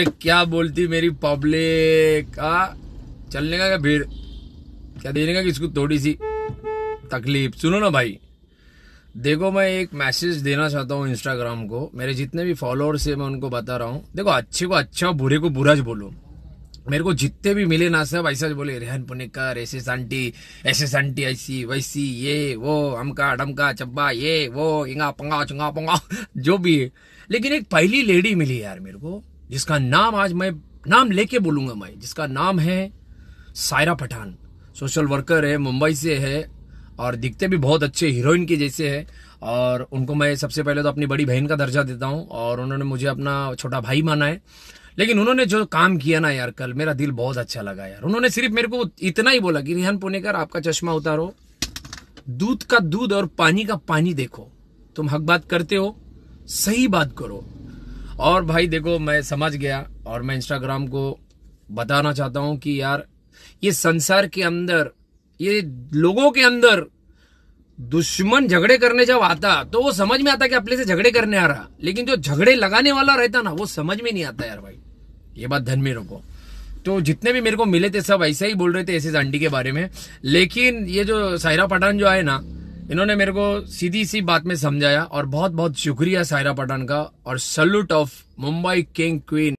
क्या बोलती मेरी पब्लिक का चलने का क्या भीड़ क्या देने का किसको थोड़ी सी तकलीफ सुनो ना भाई देखो मैं एक मैसेज देना चाहता हूँ इंस्टाग्राम को मेरे जितने भी फॉलोअर्स है मैं उनको बता रहा हूँ देखो अच्छे को अच्छा बुरे को बुरा बोलो मेरे को जितने भी मिले ना सब ऐसा बोले रेहन पुनिकर ऐसे आंटी ऐसे आंटी ऐसी वैसी ये वो हमका डमका चब्बा ये वो इंगा पंगा चुंगा पंगा जो भी है लेकिन एक पहली लेडी मिली यार मेरे को जिसका नाम आज मैं नाम लेके बोलूंगा मैं जिसका नाम है सायरा पठान सोशल वर्कर है मुंबई से है और दिखते भी बहुत अच्छे हीरोइन के जैसे है और उनको मैं सबसे पहले तो अपनी बड़ी बहन का दर्जा देता हूँ और उन्होंने मुझे अपना छोटा भाई माना है लेकिन उन्होंने जो काम किया ना यार कल मेरा दिल बहुत अच्छा लगा यार उन्होंने सिर्फ मेरे को इतना ही बोला कि रिहान पुनेकर आपका चश्मा उतारो दूध का दूध और पानी का पानी देखो तुम हक बात करते हो सही बात करो और भाई देखो मैं समझ गया और मैं इंस्टाग्राम को बताना चाहता हूं कि यार ये संसार के अंदर ये लोगों के अंदर दुश्मन झगड़े करने जब आता तो वो समझ में आता कि अपने से झगड़े करने आ रहा लेकिन जो झगड़े लगाने वाला रहता ना वो समझ में नहीं आता यार भाई ये बात धन में रखो तो जितने भी मेरे को मिले थे सब ऐसे ही बोल रहे थे ऐसे आंटी के बारे में लेकिन ये जो सायरा पठान जो आए ना इन्होंने मेरे को सीधी सी बात में समझाया और बहुत बहुत शुक्रिया सायरा पठान का और salute of Mumbai king queen